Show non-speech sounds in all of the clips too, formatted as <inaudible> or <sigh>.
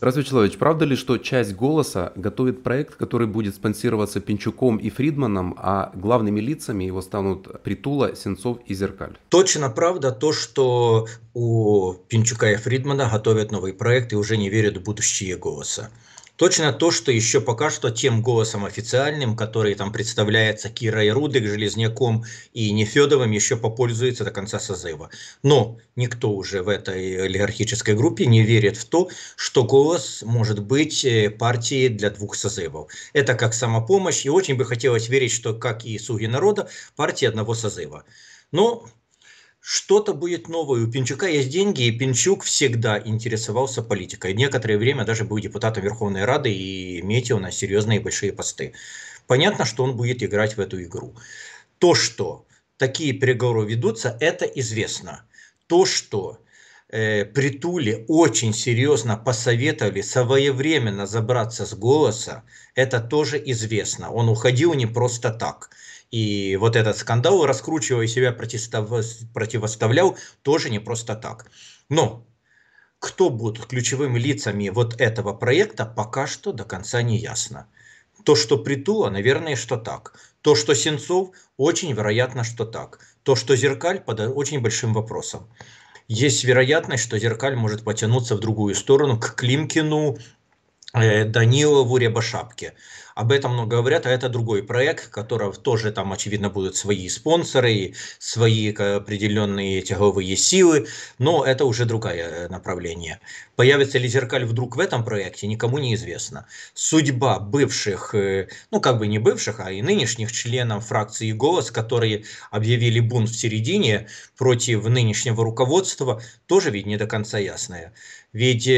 Здравствуйте, Человеч, правда ли, что часть «Голоса» готовит проект, который будет спонсироваться Пинчуком и Фридманом, а главными лицами его станут Притула, Сенцов и Зеркаль? Точно правда то, что у Пинчука и Фридмана готовят новый проект и уже не верят в будущее «Голоса». Точно то, что еще пока что тем голосом официальным, который там представляется Кирой Рудык, Железняком и Нефедовым, еще попользуется до конца созыва. Но никто уже в этой олигархической группе не верит в то, что голос может быть э, партией для двух созывов. Это как самопомощь, и очень бы хотелось верить, что, как и «Слуги народа», партия одного созыва. Но что-то будет новое. У Пинчука есть деньги, и Пинчук всегда интересовался политикой. Некоторое время даже был депутатом Верховной Рады и метил на серьезные большие посты. Понятно, что он будет играть в эту игру. То, что такие переговоры ведутся, это известно. То, что э, Притуле очень серьезно посоветовали своевременно забраться с голоса, это тоже известно. Он уходил не просто так. И вот этот скандал, раскручивая себя, противоставлял тоже не просто так. Но кто будут ключевыми лицами вот этого проекта, пока что до конца не ясно. То, что Притула, наверное, что так. То, что Сенцов, очень вероятно, что так. То, что Зеркаль, под очень большим вопросом. Есть вероятность, что Зеркаль может потянуться в другую сторону, к Климкину Э, Данилову Рябошапке. Об этом много говорят, а это другой проект, которого тоже там, очевидно, будут свои спонсоры, свои определенные тяговые силы, но это уже другое э, направление. Появится ли Зеркаль вдруг в этом проекте, никому не известно. Судьба бывших, э, ну как бы не бывших, а и нынешних членов фракции «Голос», которые объявили бунт в середине против нынешнего руководства, тоже ведь не до конца ясная. Ведь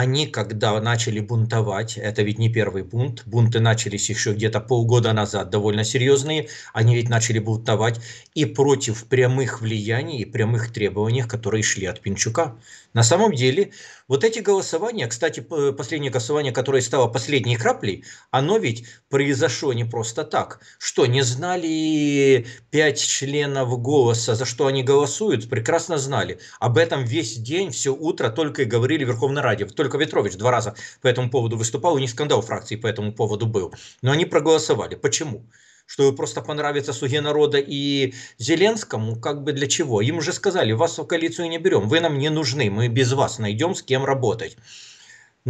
они, когда начали бунтовать, это ведь не первый бунт, бунты начались еще где-то полгода назад, довольно серьезные, они ведь начали бунтовать и против прямых влияний и прямых требований, которые шли от Пинчука. На самом деле, вот эти голосования, кстати, последнее голосование, которое стало последней краплей, оно ведь произошло не просто так. Что, не знали пять членов голоса, за что они голосуют? Прекрасно знали. Об этом весь день, все утро только и говорили в Верховной Раде. Только только Ветрович два раза по этому поводу выступал, и не скандал фракции по этому поводу был. Но они проголосовали. Почему? Чтобы просто понравится Суге народа и Зеленскому, как бы для чего? Им уже сказали, вас в коалицию не берем, вы нам не нужны, мы без вас найдем с кем работать.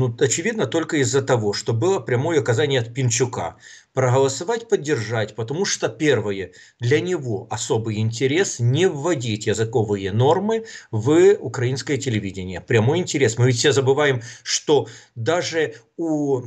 Ну, очевидно, только из-за того, что было прямое указание от Пинчука проголосовать, поддержать, потому что, первое, для него особый интерес не вводить языковые нормы в украинское телевидение. Прямой интерес. Мы ведь все забываем, что даже у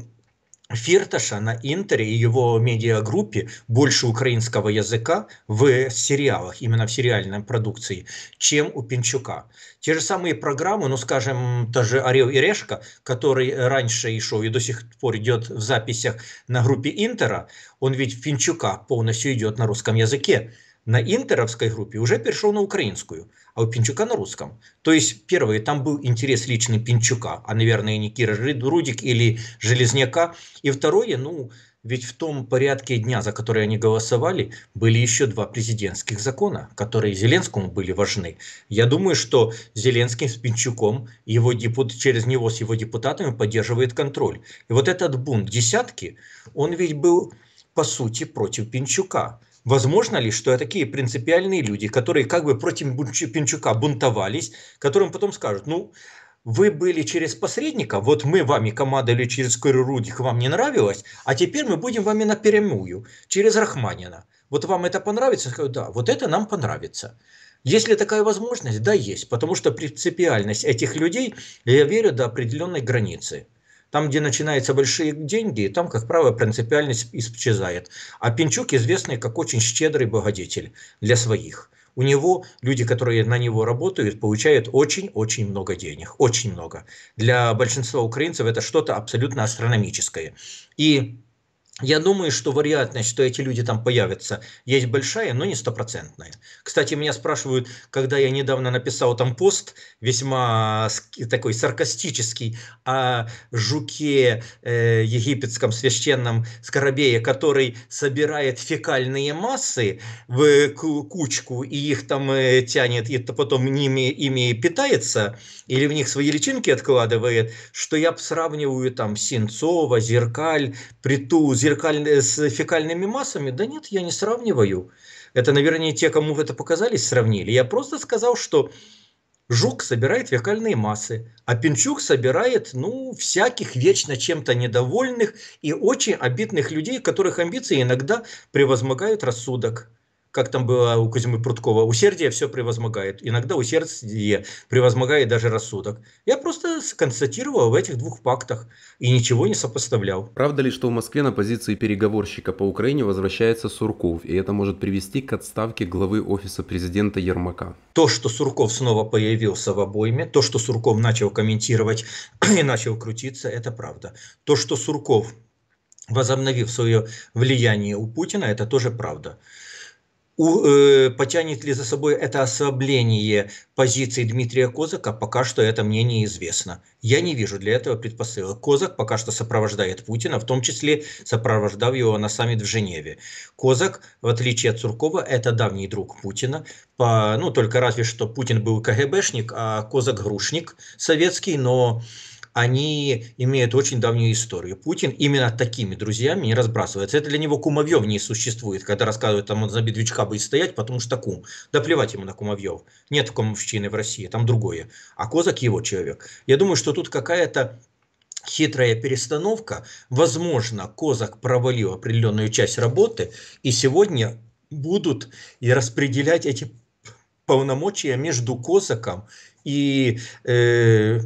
Фирташа на Интере и его медиагруппе больше украинского языка в сериалах, именно в сериальной продукции, чем у Пинчука. Те же самые программы, ну, скажем, та же «Орел и решка», который раньше и шел, и до сих пор идет в записях на группе Интера, он ведь Пинчука полностью идет на русском языке. На интеровской группе уже перешел на украинскую – а у Пинчука на русском. То есть, первое, там был интерес личный Пинчука, а, наверное, не Кира Рудик или Железняка. И второе, ну, ведь в том порядке дня, за который они голосовали, были еще два президентских закона, которые Зеленскому были важны. Я думаю, что Зеленским с Пинчуком его депут... через него с его депутатами поддерживает контроль. И вот этот бунт десятки, он ведь был по сути против Пинчука. Возможно ли, что такие принципиальные люди, которые как бы против Пинчука бунтовались, которым потом скажут, ну, вы были через посредника, вот мы вами командовали через Курурудик, вам не нравилось, а теперь мы будем вами напрямую, через Рахманина. Вот вам это понравится? Скажу, да, вот это нам понравится. Есть ли такая возможность? Да, есть, потому что принципиальность этих людей, я верю, до определенной границы. Там, где начинаются большие деньги, там, как правило, принципиальность исчезает. А Пинчук известный как очень щедрый благодетель для своих. У него люди, которые на него работают, получают очень-очень много денег. Очень много. Для большинства украинцев это что-то абсолютно астрономическое. И я думаю, что вероятность, что эти люди там появятся, есть большая, но не стопроцентная. Кстати, меня спрашивают, когда я недавно написал там пост, весьма такой саркастический, о жуке э, египетском священном скоробее, который собирает фекальные массы в кучку и их там э, тянет, и потом ними, ими питается, или в них свои личинки откладывает, что я сравниваю там синцова, Зеркаль, Притуз, зеркаль... Э, с фекальными массами? Да нет, я не сравниваю. Это, наверное, те, кому это показались, сравнили. Я просто сказал, что Жук собирает фекальные массы, а Пинчук собирает, ну, всяких вечно чем-то недовольных и очень обидных людей, которых амбиции иногда превозмогают рассудок как там было у Кузьмы Пруткова, усердие все превозмогает. Иногда усердие превозмогает даже рассудок. Я просто констатировал в этих двух пактах и ничего не сопоставлял. Правда ли, что в Москве на позиции переговорщика по Украине возвращается Сурков, и это может привести к отставке главы офиса президента Ермака? То, что Сурков снова появился в обойме, то, что Сурков начал комментировать <clears throat> и начал крутиться, это правда. То, что Сурков возобновив свое влияние у Путина, это тоже правда у, э, потянет ли за собой это ослабление позиции Дмитрия Козака, пока что это мне неизвестно. Я не вижу для этого предпосылок. Козак пока что сопровождает Путина, в том числе сопровождав его на саммит в Женеве. Козак, в отличие от Суркова, это давний друг Путина. По, ну, только разве что Путин был КГБшник, а Козак – грушник советский, но они имеют очень давнюю историю. Путин именно такими друзьями не разбрасывается. Это для него кумовьев не существует, когда рассказывают, там он за бедвичка будет стоять, потому что кум. Да плевать ему на кумовьев. Нет кумовщины в России, там другое. А Козак его человек. Я думаю, что тут какая-то хитрая перестановка. Возможно, Козак провалил определенную часть работы, и сегодня будут и распределять эти полномочия между Козаком и э,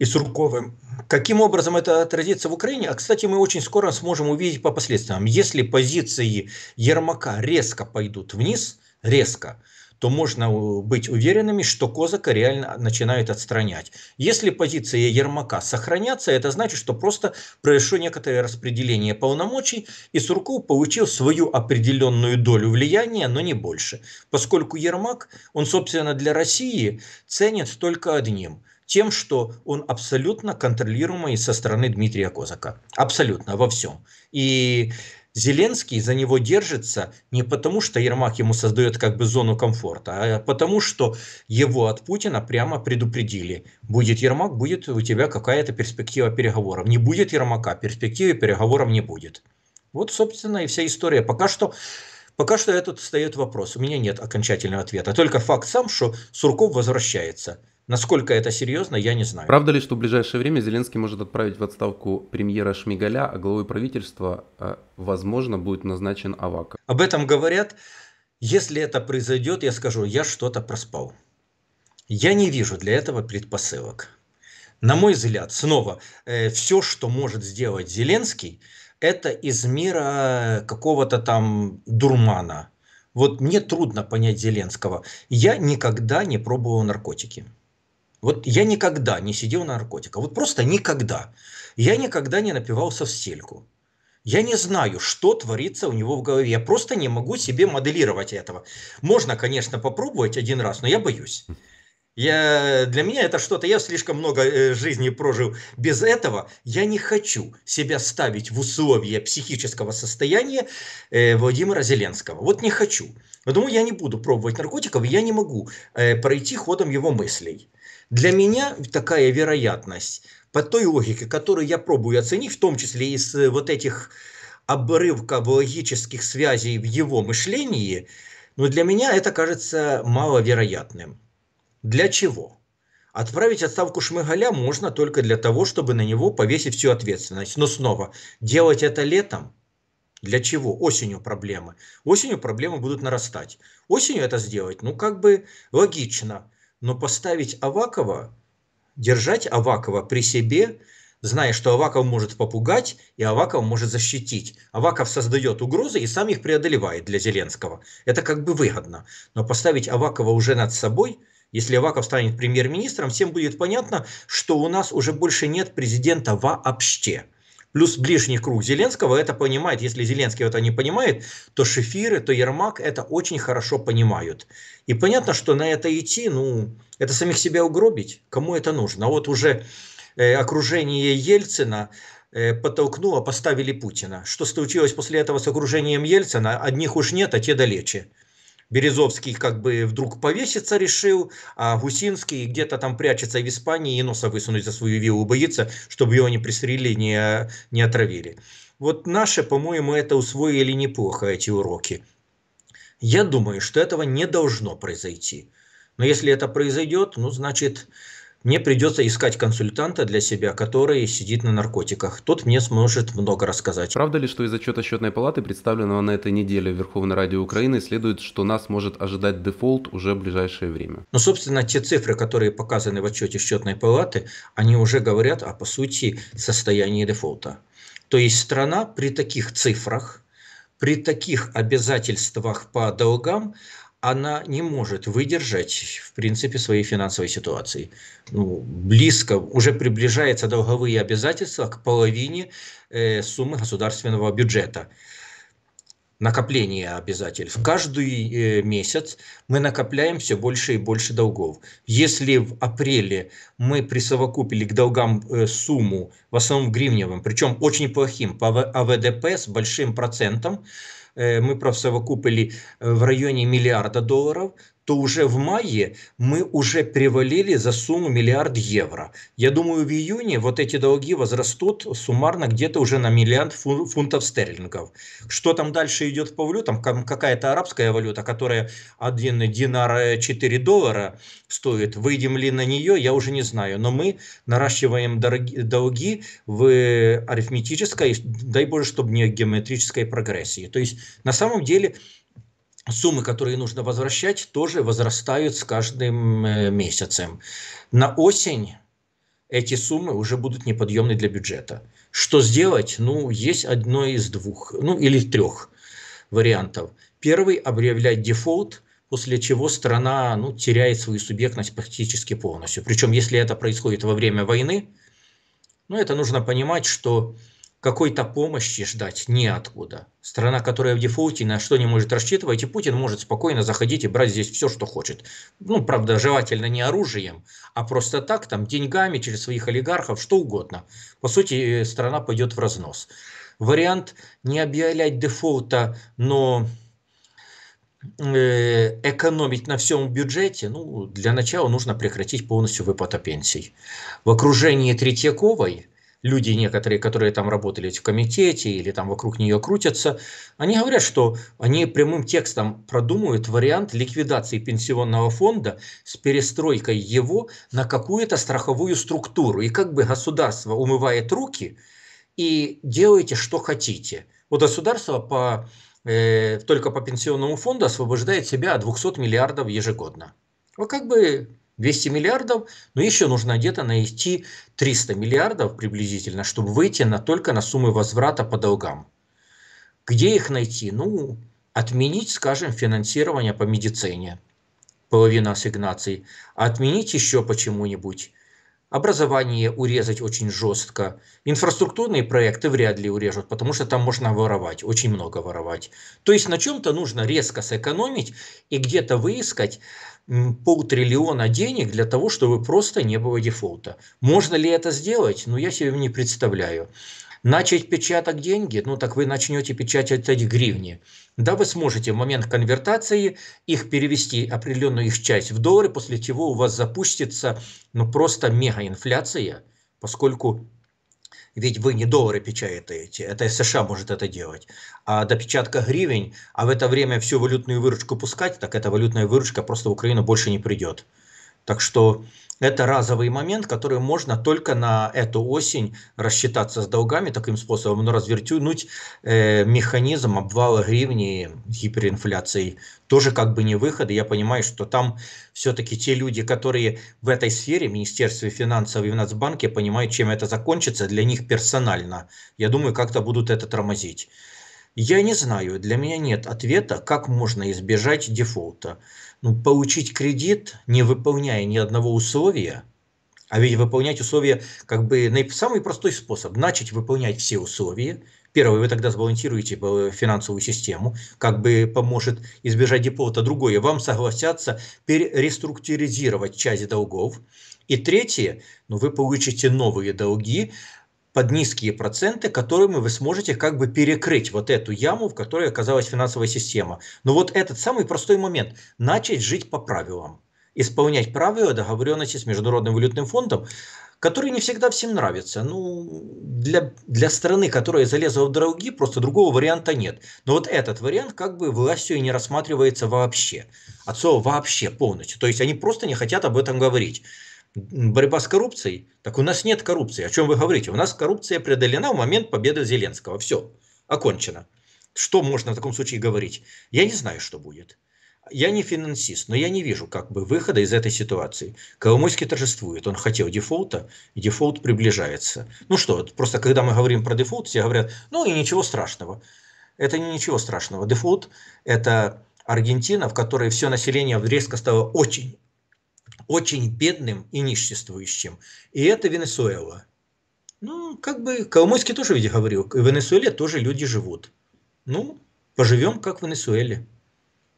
и Сурковым. Каким образом это отразится в Украине? А, кстати, мы очень скоро сможем увидеть по последствиям. Если позиции Ермака резко пойдут вниз, резко, то можно быть уверенными, что Козака реально начинает отстранять. Если позиции Ермака сохранятся, это значит, что просто произошло некоторое распределение полномочий, и Сурков получил свою определенную долю влияния, но не больше. Поскольку Ермак, он, собственно, для России ценит только одним – тем, что он абсолютно контролируемый со стороны Дмитрия Козака. Абсолютно во всем. И Зеленский за него держится не потому, что Ермак ему создает как бы зону комфорта, а потому, что его от Путина прямо предупредили. Будет Ермак, будет у тебя какая-то перспектива переговоров. Не будет Ермака, перспективы переговоров не будет. Вот, собственно, и вся история. Пока что Пока что этот встает вопрос. У меня нет окончательного ответа. Только факт сам, что Сурков возвращается. Насколько это серьезно, я не знаю. Правда ли, что в ближайшее время Зеленский может отправить в отставку премьера Шмигаля, а главой правительства, э, возможно, будет назначен Авака? Об этом говорят. Если это произойдет, я скажу, я что-то проспал. Я не вижу для этого предпосылок. На мой взгляд, снова, э, все, что может сделать Зеленский, это из мира какого-то там дурмана. Вот мне трудно понять Зеленского. Я никогда не пробовал наркотики. Вот я никогда не сидел на наркотиках. А вот просто никогда. Я никогда не напивался в стельку. Я не знаю, что творится у него в голове. Я просто не могу себе моделировать этого. Можно, конечно, попробовать один раз, но я боюсь. Я, для меня это что-то, я слишком много э, жизни прожил без этого. Я не хочу себя ставить в условия психического состояния э, Владимира Зеленского. Вот не хочу. Поэтому я не буду пробовать наркотиков, я не могу э, пройти ходом его мыслей. Для меня такая вероятность, по той логике, которую я пробую оценить, в том числе из э, вот этих обрывков логических связей в его мышлении, но ну, для меня это кажется маловероятным. Для чего? Отправить отставку Шмыгаля можно только для того, чтобы на него повесить всю ответственность. Но снова, делать это летом? Для чего? Осенью проблемы. Осенью проблемы будут нарастать. Осенью это сделать, ну как бы логично. Но поставить Авакова, держать Авакова при себе, зная, что Аваков может попугать и Аваков может защитить. Аваков создает угрозы и сам их преодолевает для Зеленского. Это как бы выгодно. Но поставить Авакова уже над собой, если Аваков станет премьер-министром, всем будет понятно, что у нас уже больше нет президента вообще. Плюс ближний круг Зеленского это понимает. Если Зеленский это не понимает, то Шефиры, то Ермак это очень хорошо понимают. И понятно, что на это идти, ну, это самих себя угробить. Кому это нужно? А вот уже э, окружение Ельцина э, подтолкнуло, поставили Путина. Что случилось после этого с окружением Ельцина? Одних уж нет, а те далече. Березовский как бы вдруг повеситься решил, а Гусинский где-то там прячется в Испании и носа высунуть за свою виллу боится, чтобы его не пристрелили, не, не отравили. Вот наши, по-моему, это усвоили неплохо, эти уроки. Я думаю, что этого не должно произойти. Но если это произойдет, ну, значит, мне придется искать консультанта для себя, который сидит на наркотиках. Тот мне сможет много рассказать. Правда ли, что из отчета счетной палаты, представленного на этой неделе в Верховной радио Украины, следует, что нас может ожидать дефолт уже в ближайшее время? Ну, собственно, те цифры, которые показаны в отчете счетной палаты, они уже говорят о, по сути, состоянии дефолта. То есть страна при таких цифрах, при таких обязательствах по долгам, она не может выдержать, в принципе, своей финансовой ситуации. Ну, близко, уже приближается долговые обязательства к половине э, суммы государственного бюджета – накопление обязательств. Каждый э, месяц мы накопляем все больше и больше долгов. Если в апреле мы присовокупили к долгам э, сумму, в основном в гривневом, причем очень плохим, по АВДП с большим процентом, э, мы присовокупили в районе миллиарда долларов, то уже в мае мы уже привалили за сумму миллиард евро. Я думаю, в июне вот эти долги возрастут суммарно где-то уже на миллиард фунтов стерлингов. Что там дальше идет по валютам? Какая-то арабская валюта, которая 1 динар 4 э, доллара стоит. Выйдем ли на нее, я уже не знаю. Но мы наращиваем долги в арифметической, дай боже, чтобы не геометрической прогрессии. То есть на самом деле суммы, которые нужно возвращать, тоже возрастают с каждым э, месяцем. На осень эти суммы уже будут неподъемны для бюджета. Что сделать? Ну, есть одно из двух, ну или трех вариантов. Первый – объявлять дефолт, после чего страна ну, теряет свою субъектность практически полностью. Причем, если это происходит во время войны, ну, это нужно понимать, что какой-то помощи ждать неоткуда. Страна, которая в дефолте на что не может рассчитывать, и Путин может спокойно заходить и брать здесь все, что хочет. Ну, правда, желательно не оружием, а просто так, там, деньгами, через своих олигархов, что угодно. По сути, страна пойдет в разнос. Вариант не объявлять дефолта, но э, экономить на всем бюджете, ну, для начала нужно прекратить полностью выплату пенсий. В окружении Третьяковой люди некоторые, которые там работали в комитете или там вокруг нее крутятся, они говорят, что они прямым текстом продумывают вариант ликвидации пенсионного фонда с перестройкой его на какую-то страховую структуру. И как бы государство умывает руки и делаете, что хотите. Вот государство по, э, только по пенсионному фонду освобождает себя от 200 миллиардов ежегодно. Вот как бы 200 миллиардов, но еще нужно где-то найти 300 миллиардов приблизительно, чтобы выйти на, только на суммы возврата по долгам. Где их найти? Ну, отменить, скажем, финансирование по медицине, половина ассигнаций, отменить еще почему-нибудь. Образование урезать очень жестко. Инфраструктурные проекты вряд ли урежут, потому что там можно воровать, очень много воровать. То есть на чем-то нужно резко сэкономить и где-то выискать полтриллиона денег для того, чтобы просто не было дефолта. Можно ли это сделать? Ну, я себе не представляю. Начать печатать деньги, ну так вы начнете печатать гривни. Да, вы сможете в момент конвертации их перевести определенную их часть в доллары, после чего у вас запустится ну просто мегаинфляция, поскольку ведь вы не доллары печатаете, это США может это делать. А допечатка печатка гривен, а в это время всю валютную выручку пускать, так эта валютная выручка просто в Украину больше не придет. Так что это разовый момент, который можно только на эту осень рассчитаться с долгами таким способом, но ну, развернуть э, механизм обвала гривни гиперинфляции Тоже как бы не выход. И я понимаю, что там все-таки те люди, которые в этой сфере, в Министерстве финансов и в Нацбанке, понимают, чем это закончится для них персонально. Я думаю, как-то будут это тормозить. Я не знаю, для меня нет ответа, как можно избежать дефолта. Ну, получить кредит, не выполняя ни одного условия, а ведь выполнять условия, как бы, самый простой способ, начать выполнять все условия. Первое, вы тогда сбалансируете финансовую систему, как бы поможет избежать дефолта. Другое, вам согласятся перереструктуризировать часть долгов. И третье, ну, вы получите новые долги, под низкие проценты, которыми вы сможете как бы перекрыть вот эту яму, в которой оказалась финансовая система. Но вот этот самый простой момент – начать жить по правилам, исполнять правила договоренности с Международным валютным фондом, которые не всегда всем нравятся. Ну, для, для страны, которая залезла в дороги, просто другого варианта нет. Но вот этот вариант как бы властью и не рассматривается вообще. От слова «вообще» полностью. То есть они просто не хотят об этом говорить борьба с коррупцией, так у нас нет коррупции. О чем вы говорите? У нас коррупция преодолена в момент победы Зеленского. Все, окончено. Что можно в таком случае говорить? Я не знаю, что будет. Я не финансист, но я не вижу как бы выхода из этой ситуации. Коломойский торжествует, он хотел дефолта, и дефолт приближается. Ну что, просто когда мы говорим про дефолт, все говорят, ну и ничего страшного. Это не ничего страшного. Дефолт – это Аргентина, в которой все население резко стало очень очень бедным и ниществующим. И это Венесуэла. Ну, как бы Коломойский тоже ведь говорил, в Венесуэле тоже люди живут. Ну, поживем как в Венесуэле.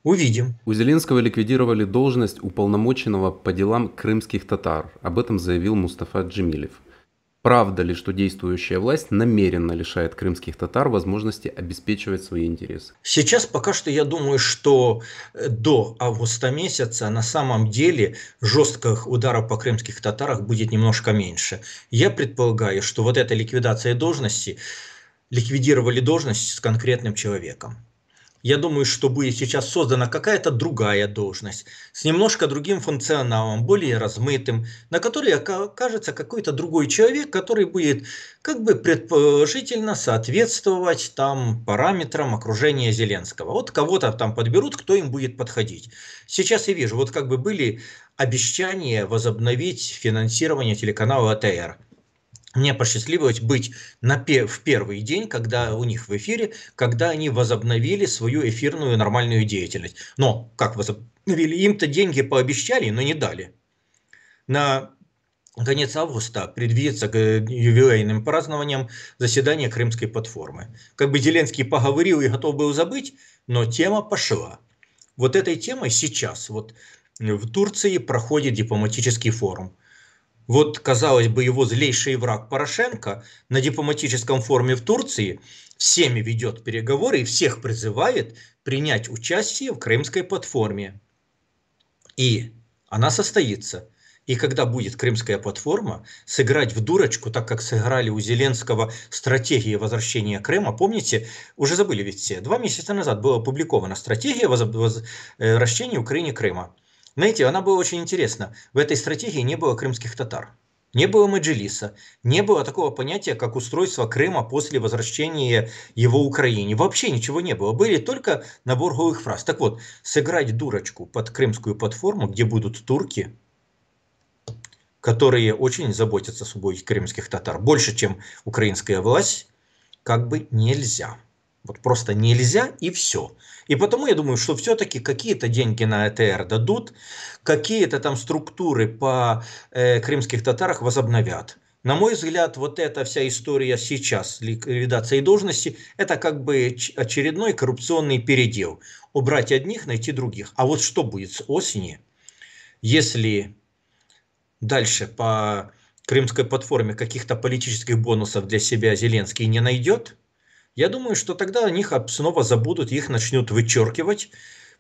Увидим. У Зеленского ликвидировали должность уполномоченного по делам крымских татар. Об этом заявил Мустафа Джемилев. Правда ли, что действующая власть намеренно лишает крымских татар возможности обеспечивать свои интересы? Сейчас пока что я думаю, что э, до августа месяца на самом деле жестких ударов по крымских татарах будет немножко меньше. Я предполагаю, что вот эта ликвидация должности ликвидировали должность с конкретным человеком я думаю, что будет сейчас создана какая-то другая должность с немножко другим функционалом, более размытым, на которой окажется какой-то другой человек, который будет как бы предположительно соответствовать там параметрам окружения Зеленского. Вот кого-то там подберут, кто им будет подходить. Сейчас я вижу, вот как бы были обещания возобновить финансирование телеканала АТР – мне посчастливилось быть на в первый день, когда у них в эфире, когда они возобновили свою эфирную нормальную деятельность. Но как возобновили? Им-то деньги пообещали, но не дали. На конец августа предвидится к э, юбилейным празднованиям заседания Крымской платформы. Как бы Зеленский поговорил и готов был забыть, но тема пошла. Вот этой темой сейчас вот э, в Турции проходит дипломатический форум – вот, казалось бы, его злейший враг Порошенко на дипломатическом форуме в Турции всеми ведет переговоры и всех призывает принять участие в крымской платформе. И она состоится. И когда будет крымская платформа, сыграть в дурочку, так как сыграли у Зеленского стратегии возвращения Крыма, помните, уже забыли ведь все, два месяца назад была опубликована стратегия возвращения э, Украине Крыма. Знаете, она была очень интересна. В этой стратегии не было крымских татар. Не было маджилиса, не было такого понятия, как устройство Крыма после возвращения его Украине. Вообще ничего не было. Были только набор голых фраз. Так вот, сыграть дурочку под крымскую платформу, где будут турки, которые очень заботятся о судьбе крымских татар, больше, чем украинская власть, как бы нельзя. Вот просто нельзя и все. И потому я думаю, что все-таки какие-то деньги на АТР дадут, какие-то там структуры по э, крымских татарах возобновят. На мой взгляд, вот эта вся история сейчас, ликвидации должности, это как бы очередной коррупционный передел. Убрать одних, найти других. А вот что будет с осени, если дальше по крымской платформе каких-то политических бонусов для себя Зеленский не найдет – я думаю, что тогда о них снова забудут, их начнут вычеркивать,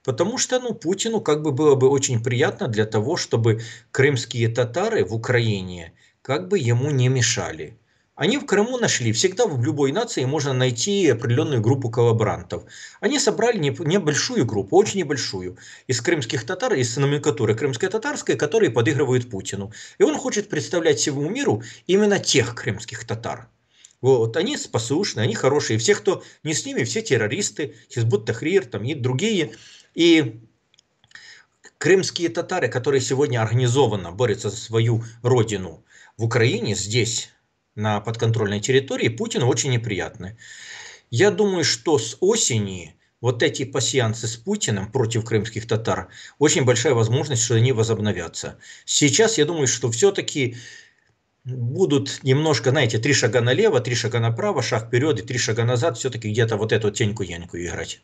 потому что ну, Путину как бы было бы очень приятно для того, чтобы крымские татары в Украине как бы ему не мешали. Они в Крыму нашли, всегда в любой нации можно найти определенную группу коллаборантов. Они собрали небольшую группу, очень небольшую, из крымских татар, из номенклатуры крымско-татарской, которые подыгрывают Путину. И он хочет представлять всему миру именно тех крымских татар. Вот, они послушные, они хорошие. Все, кто не с ними, все террористы, Хизбут Тахрир там, и другие. И крымские татары, которые сегодня организованно борются за свою родину в Украине, здесь, на подконтрольной территории, Путину очень неприятны. Я думаю, что с осени вот эти пассианцы с Путиным против крымских татар, очень большая возможность, что они возобновятся. Сейчас я думаю, что все-таки будут немножко, знаете, три шага налево, три шага направо, шаг вперед и три шага назад, все-таки где-то вот эту теньку-яньку играть.